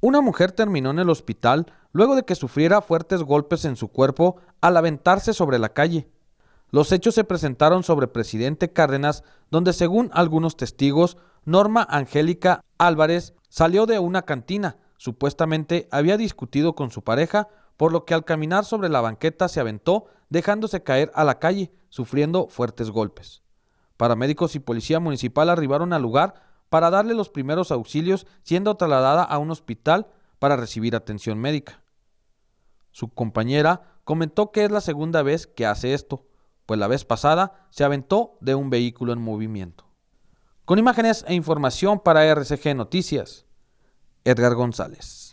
Una mujer terminó en el hospital luego de que sufriera fuertes golpes en su cuerpo al aventarse sobre la calle. Los hechos se presentaron sobre Presidente Cárdenas, donde según algunos testigos, Norma Angélica Álvarez salió de una cantina. Supuestamente había discutido con su pareja, por lo que al caminar sobre la banqueta se aventó, dejándose caer a la calle, sufriendo fuertes golpes. Paramédicos y policía municipal arribaron al lugar para darle los primeros auxilios siendo trasladada a un hospital para recibir atención médica. Su compañera comentó que es la segunda vez que hace esto, pues la vez pasada se aventó de un vehículo en movimiento. Con imágenes e información para RCG Noticias, Edgar González.